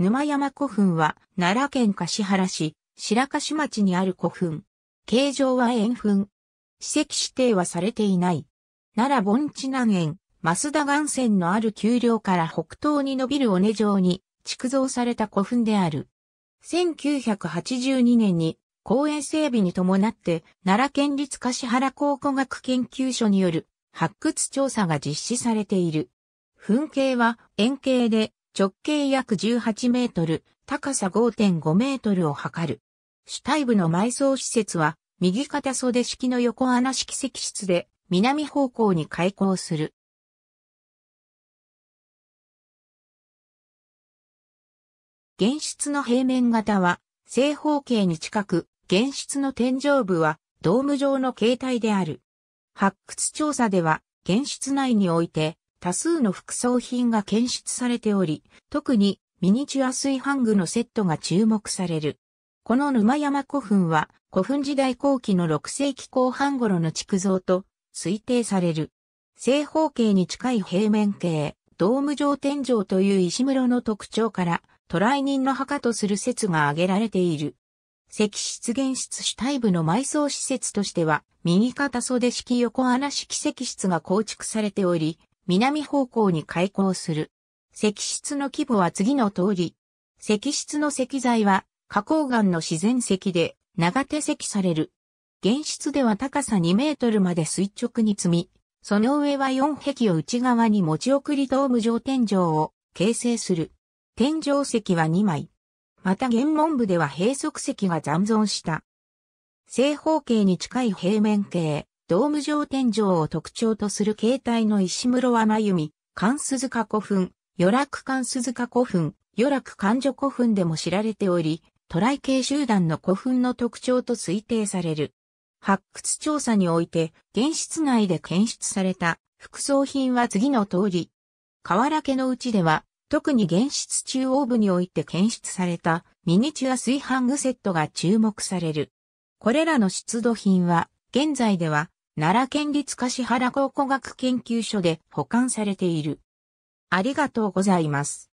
沼山古墳は、奈良県柏原市、白柏町にある古墳。形状は円墳。史跡指定はされていない。奈良盆地南園、増田岩線のある丘陵から北東に伸びる尾根状に、築造された古墳である。1982年に、公園整備に伴って、奈良県立柏原考古学研究所による発掘調査が実施されている。墳形は円形で、直径約18メートル、高さ5.5メートルを測る。主体部の埋葬施設は、右肩袖式の横穴式石室で、南方向に開口する。原室の平面型は、正方形に近く、原室の天井部は、ドーム状の形態である。発掘調査では、原室内において、多数の副葬品が検出されており、特にミニチュア炊飯具のセットが注目される。この沼山古墳は古墳時代後期の6世紀後半頃の築造と推定される。正方形に近い平面形、ドーム状天井という石室の特徴から、トライ人の墓とする説が挙げられている。石室現室主体部の埋葬施設としては、右肩袖式横穴式石室が構築されており、南方向に開口する。石室の規模は次の通り。石室の石材は、花崗岩の自然石で、長手石される。原室では高さ2メートルまで垂直に積み、その上は4壁を内側に持ち送りドーム状天井を形成する。天井石は2枚。また原門部では閉塞石が残存した。正方形に近い平面形、ドーム状天井を特徴とする形態の石室は真弓、関鈴鹿古墳、与楽関鈴鹿古墳、与楽関女古墳でも知られており、トライ系集団の古墳の特徴と推定される。発掘調査において、現室内で検出された副葬品は次の通り。河原家のうちでは、特に現室中央部において検出されたミニチュア炊飯具セットが注目される。これらの出土品は、現在では奈良県立橿原考古学研究所で保管されている。ありがとうございます。